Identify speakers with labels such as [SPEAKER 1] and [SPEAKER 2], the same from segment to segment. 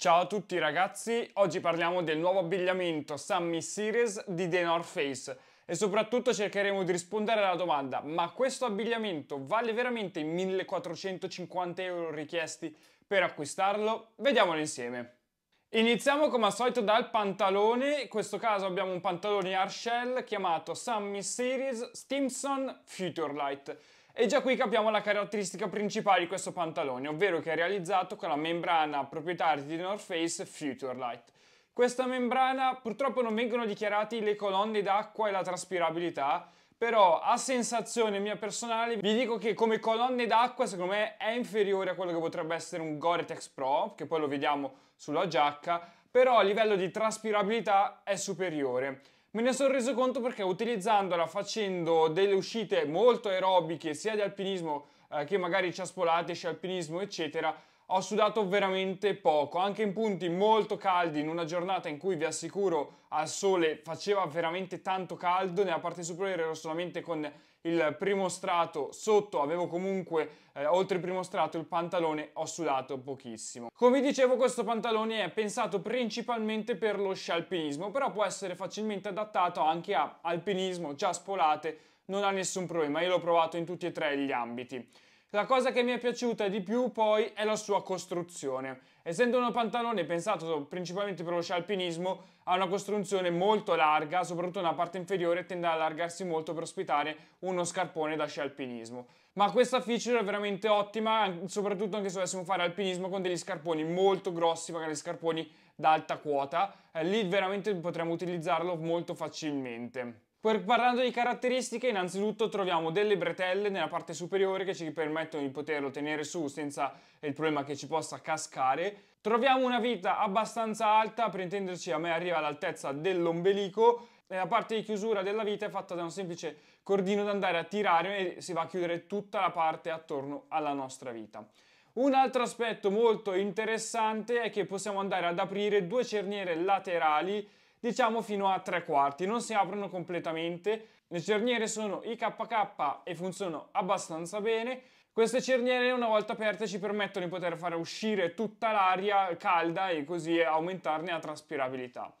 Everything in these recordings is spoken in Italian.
[SPEAKER 1] Ciao a tutti ragazzi, oggi parliamo del nuovo abbigliamento Sammy Series di The North Face e soprattutto cercheremo di rispondere alla domanda ma questo abbigliamento vale veramente i 1450 euro richiesti per acquistarlo? Vediamolo insieme. Iniziamo come al solito dal pantalone, in questo caso abbiamo un pantalone Arshell chiamato Sammy Series Stimson Future Light e già qui capiamo la caratteristica principale di questo pantalone, ovvero che è realizzato con la membrana proprietaria di North Face Futurelight. Questa membrana purtroppo non vengono dichiarate le colonne d'acqua e la traspirabilità, però a sensazione mia personale vi dico che come colonne d'acqua secondo me è inferiore a quello che potrebbe essere un Gore-Tex Pro, che poi lo vediamo sulla giacca, però a livello di traspirabilità è superiore. Me ne sono reso conto perché utilizzandola, facendo delle uscite molto aerobiche, sia di alpinismo eh, che magari ciaspolate, sci alpinismo, eccetera, ho sudato veramente poco, anche in punti molto caldi, in una giornata in cui vi assicuro al sole faceva veramente tanto caldo, nella parte superiore ero solamente con il primo strato sotto, avevo comunque eh, oltre il primo strato il pantalone, ho sudato pochissimo. Come dicevo questo pantalone è pensato principalmente per lo scialpinismo, però può essere facilmente adattato anche a alpinismo, già spolate, non ha nessun problema, io l'ho provato in tutti e tre gli ambiti. La cosa che mi è piaciuta di più poi è la sua costruzione. Essendo un pantalone pensato principalmente per lo sci alpinismo, ha una costruzione molto larga, soprattutto nella parte inferiore tende ad allargarsi molto per ospitare uno scarpone da sci alpinismo. Ma questa feature è veramente ottima, soprattutto anche se dovessimo fare alpinismo con degli scarponi molto grossi, magari scarponi d'alta quota, eh, lì veramente potremmo utilizzarlo molto facilmente parlando di caratteristiche, innanzitutto troviamo delle bretelle nella parte superiore che ci permettono di poterlo tenere su senza il problema che ci possa cascare. Troviamo una vita abbastanza alta, per intenderci a me arriva all'altezza dell'ombelico e la parte di chiusura della vita è fatta da un semplice cordino da andare a tirare e si va a chiudere tutta la parte attorno alla nostra vita. Un altro aspetto molto interessante è che possiamo andare ad aprire due cerniere laterali diciamo fino a tre quarti, non si aprono completamente. Le cerniere sono IKK e funzionano abbastanza bene. Queste cerniere una volta aperte ci permettono di poter fare uscire tutta l'aria calda e così aumentarne la traspirabilità.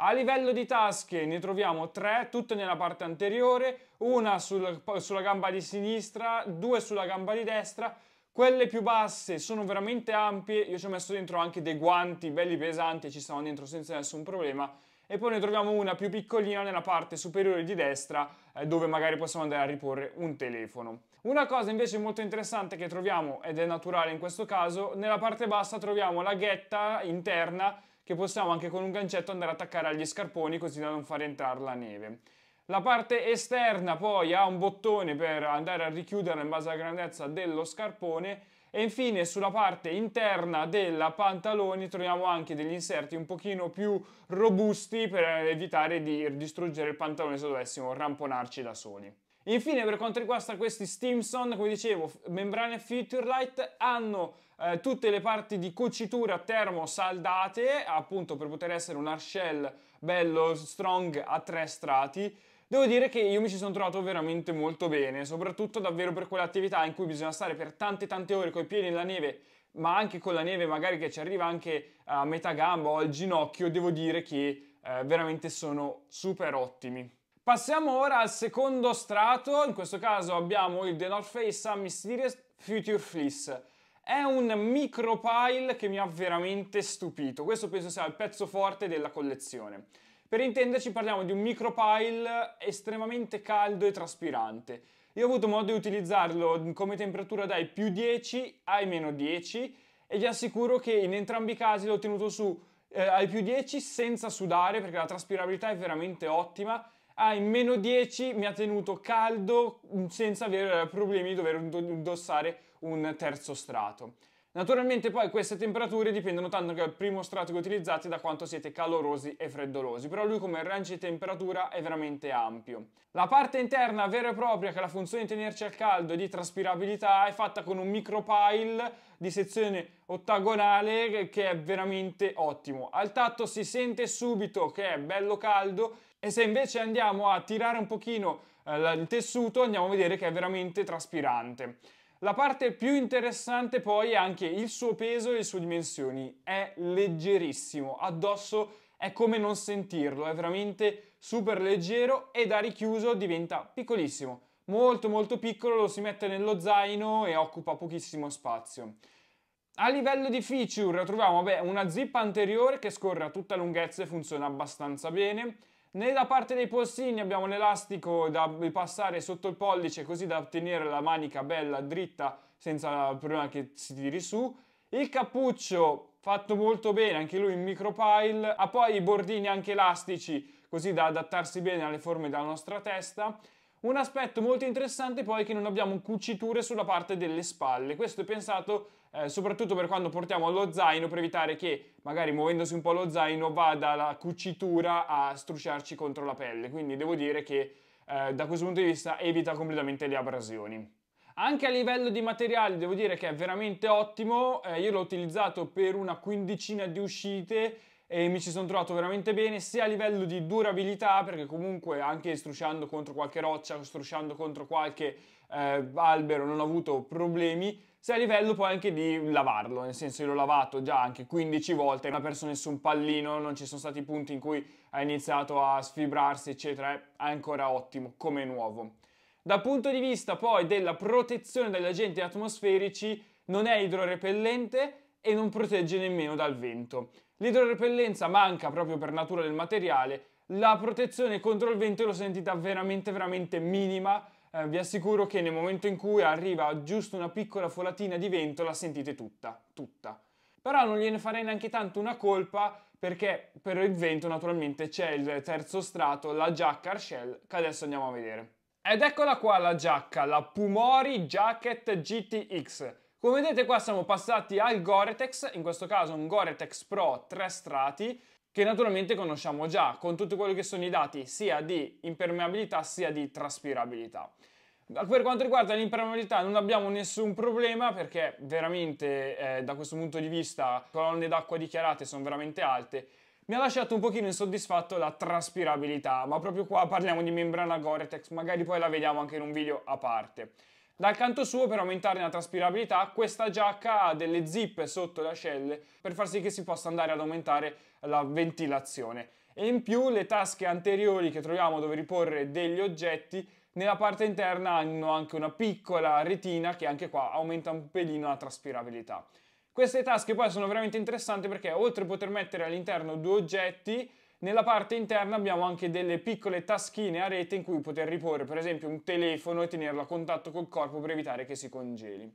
[SPEAKER 1] A livello di tasche ne troviamo tre, tutte nella parte anteriore, una sul, sulla gamba di sinistra, due sulla gamba di destra. Quelle più basse sono veramente ampie, io ci ho messo dentro anche dei guanti belli pesanti, e ci stanno dentro senza nessun problema e poi ne troviamo una più piccolina nella parte superiore di destra eh, dove magari possiamo andare a riporre un telefono. Una cosa invece molto interessante che troviamo, ed è naturale in questo caso, nella parte bassa troviamo la ghetta interna che possiamo anche con un gancetto andare ad attaccare agli scarponi così da non far entrare la neve. La parte esterna poi ha un bottone per andare a richiuderla in base alla grandezza dello scarpone e infine sulla parte interna della pantaloni troviamo anche degli inserti un pochino più robusti per evitare di distruggere il pantalone se dovessimo ramponarci da soli. Infine per quanto riguarda questi Stimson, come dicevo, membrane Future Light hanno eh, tutte le parti di cucitura termosaldate, appunto per poter essere un hard shell bello strong a tre strati Devo dire che io mi ci sono trovato veramente molto bene, soprattutto davvero per quelle attività in cui bisogna stare per tante tante ore coi piedi nella neve, ma anche con la neve magari che ci arriva anche a metà gamba o al ginocchio, devo dire che eh, veramente sono super ottimi. Passiamo ora al secondo strato, in questo caso abbiamo il The North Face Sun Mysterious Future Fleece. È un micro pile che mi ha veramente stupito, questo penso sia il pezzo forte della collezione. Per intenderci parliamo di un micropile estremamente caldo e traspirante. Io ho avuto modo di utilizzarlo come temperatura dai più 10 ai meno 10 e vi assicuro che in entrambi i casi l'ho tenuto su eh, ai più 10 senza sudare perché la traspirabilità è veramente ottima ai ah, meno 10 mi ha tenuto caldo mm, senza avere eh, problemi di dover indossare un terzo strato. Naturalmente poi queste temperature dipendono tanto dal primo strato che utilizzate da quanto siete calorosi e freddolosi, però lui come range di temperatura è veramente ampio. La parte interna vera e propria che ha la funzione di tenerci al caldo e di traspirabilità è fatta con un micro pile di sezione ottagonale che è veramente ottimo. Al tatto si sente subito che è bello caldo e se invece andiamo a tirare un pochino eh, il tessuto andiamo a vedere che è veramente traspirante. La parte più interessante poi è anche il suo peso e le sue dimensioni. È leggerissimo, addosso è come non sentirlo, è veramente super leggero e da richiuso diventa piccolissimo. Molto molto piccolo, lo si mette nello zaino e occupa pochissimo spazio. A livello di feature troviamo beh, una zip anteriore che scorre a tutta lunghezza e funziona abbastanza bene, nella parte dei polsini abbiamo l'elastico da passare sotto il pollice così da ottenere la manica bella dritta senza problema che si tiri su. Il cappuccio fatto molto bene, anche lui in micro pile. Ha ah, poi i bordini anche elastici così da adattarsi bene alle forme della nostra testa. Un aspetto molto interessante poi è che non abbiamo cuciture sulla parte delle spalle. Questo è pensato eh, soprattutto per quando portiamo lo zaino per evitare che magari muovendosi un po' lo zaino vada la cucitura a strusciarci contro la pelle, quindi devo dire che eh, da questo punto di vista evita completamente le abrasioni. Anche a livello di materiali devo dire che è veramente ottimo, eh, io l'ho utilizzato per una quindicina di uscite e mi ci sono trovato veramente bene sia a livello di durabilità perché comunque anche strusciando contro qualche roccia, strusciando contro qualche eh, albero non ho avuto problemi sei a livello poi anche di lavarlo, nel senso io l'ho lavato già anche 15 volte, non ha perso nessun pallino, non ci sono stati punti in cui ha iniziato a sfibrarsi, eccetera, è ancora ottimo, come nuovo. Dal punto di vista poi della protezione dagli agenti atmosferici, non è idrorepellente e non protegge nemmeno dal vento. L'idrorepellenza manca proprio per natura del materiale, la protezione contro il vento l'ho sentita veramente veramente minima eh, vi assicuro che nel momento in cui arriva giusto una piccola folatina di vento la sentite tutta, tutta. Però non gliene farei neanche tanto una colpa perché per il vento naturalmente c'è il terzo strato, la giacca Arshell, che adesso andiamo a vedere. Ed eccola qua la giacca, la Pumori Jacket GTX. Come vedete qua siamo passati al Gore-Tex, in questo caso un Gore-Tex Pro 3 strati, che naturalmente conosciamo già, con tutti quelli che sono i dati sia di impermeabilità sia di traspirabilità. Per quanto riguarda l'impermeabilità non abbiamo nessun problema perché veramente eh, da questo punto di vista colonne d'acqua dichiarate sono veramente alte. Mi ha lasciato un pochino insoddisfatto la traspirabilità, ma proprio qua parliamo di membrana Gore-Tex, magari poi la vediamo anche in un video a parte. Dal canto suo, per aumentarne la traspirabilità, questa giacca ha delle zip sotto le ascelle per far sì che si possa andare ad aumentare la ventilazione. E in più le tasche anteriori che troviamo dove riporre degli oggetti nella parte interna hanno anche una piccola retina che anche qua aumenta un pelino la traspirabilità. Queste tasche poi sono veramente interessanti perché oltre a poter mettere all'interno due oggetti nella parte interna abbiamo anche delle piccole taschine a rete in cui poter riporre per esempio un telefono e tenerlo a contatto col corpo per evitare che si congeli.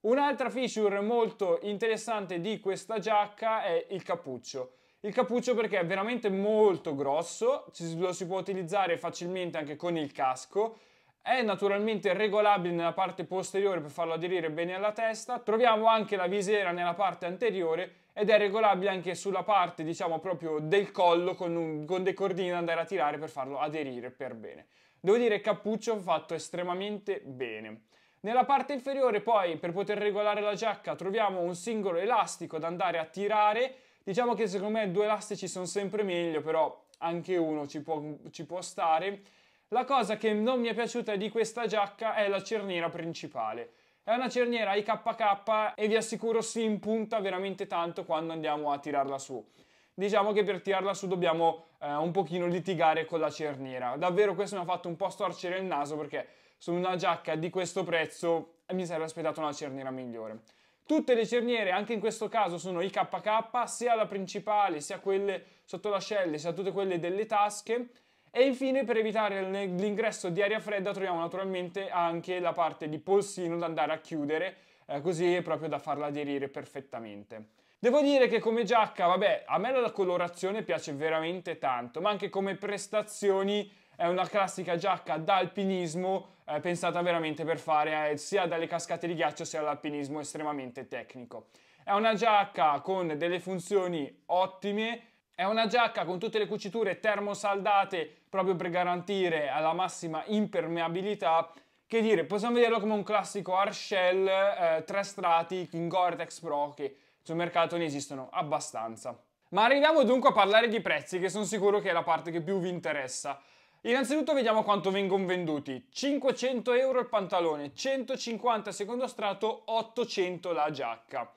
[SPEAKER 1] Un'altra feature molto interessante di questa giacca è il cappuccio. Il cappuccio perché è veramente molto grosso, lo si può utilizzare facilmente anche con il casco, è naturalmente regolabile nella parte posteriore per farlo aderire bene alla testa, troviamo anche la visiera nella parte anteriore ed è regolabile anche sulla parte diciamo proprio del collo con, un, con dei cordini da andare a tirare per farlo aderire per bene. Devo dire cappuccio fatto estremamente bene. Nella parte inferiore poi per poter regolare la giacca troviamo un singolo elastico da andare a tirare, diciamo che secondo me due elastici sono sempre meglio però anche uno ci può, ci può stare. La cosa che non mi è piaciuta di questa giacca è la cerniera principale è una cerniera IKK e vi assicuro si impunta veramente tanto quando andiamo a tirarla su. Diciamo che per tirarla su dobbiamo eh, un pochino litigare con la cerniera. Davvero questo mi ha fatto un po' storcere il naso perché su una giacca di questo prezzo mi sarebbe aspettata una cerniera migliore. Tutte le cerniere, anche in questo caso, sono IKK, sia la principale, sia quelle sotto l'ascelle, sia tutte quelle delle tasche e infine per evitare l'ingresso di aria fredda troviamo naturalmente anche la parte di polsino da andare a chiudere eh, così proprio da farla aderire perfettamente. Devo dire che come giacca, vabbè, a me la colorazione piace veramente tanto, ma anche come prestazioni è una classica giacca da alpinismo eh, pensata veramente per fare eh, sia dalle cascate di ghiaccio sia all'alpinismo estremamente tecnico. È una giacca con delle funzioni ottime, è una giacca con tutte le cuciture termosaldate proprio per garantire la massima impermeabilità. Che dire, possiamo vederlo come un classico Arshell eh, tre strati in Gore-Tex Pro che sul mercato ne esistono abbastanza. Ma arriviamo dunque a parlare di prezzi che sono sicuro che è la parte che più vi interessa. Innanzitutto vediamo quanto vengono venduti. 500 euro il pantalone, 150 secondo strato, 800 la giacca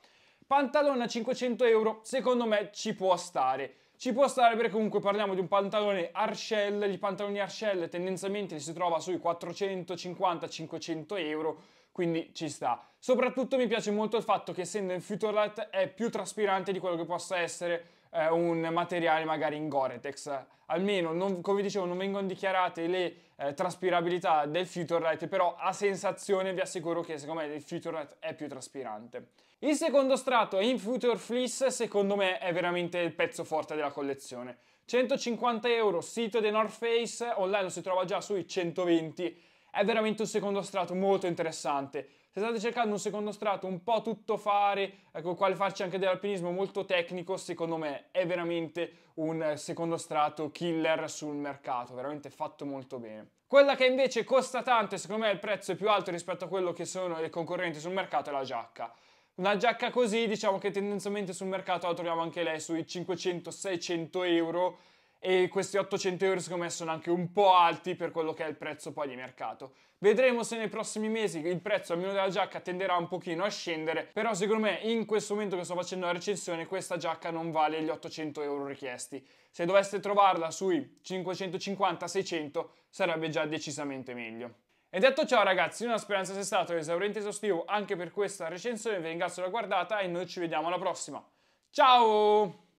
[SPEAKER 1] pantalone a 500 euro secondo me ci può stare. Ci può stare perché comunque parliamo di un pantalone Arshell, i pantaloni Arshell tendenzialmente li si trova sui 450-500 euro, quindi ci sta. Soprattutto mi piace molto il fatto che essendo in Futurelight è più traspirante di quello che possa essere eh, un materiale magari in Goretex. Almeno, non, come dicevo, non vengono dichiarate le eh, traspirabilità del Futurite, però a sensazione vi assicuro che secondo me il Futurite è più traspirante. Il secondo strato in Future Fleece secondo me è veramente il pezzo forte della collezione. 150 euro, sito The North Face, online lo si trova già sui 120, è veramente un secondo strato molto interessante se state cercando un secondo strato un po' tutto fare, ecco, quale farci anche dell'alpinismo molto tecnico, secondo me è veramente un secondo strato killer sul mercato, veramente fatto molto bene. Quella che invece costa tanto e secondo me il prezzo è più alto rispetto a quello che sono le concorrenti sul mercato è la giacca. Una giacca così diciamo che tendenzialmente sul mercato la troviamo anche lei sui 500-600 euro e questi 800 euro secondo me sono anche un po' alti per quello che è il prezzo poi di mercato. Vedremo se nei prossimi mesi il prezzo almeno della giacca tenderà un pochino a scendere, però secondo me in questo momento che sto facendo la recensione questa giacca non vale gli 800 euro richiesti. Se doveste trovarla sui 550-600 sarebbe già decisamente meglio. E detto ciò ragazzi, una speranza sia stato esauriente e esaustivo anche per questa recensione, vi ringrazio per la guardata e noi ci vediamo alla prossima. Ciao!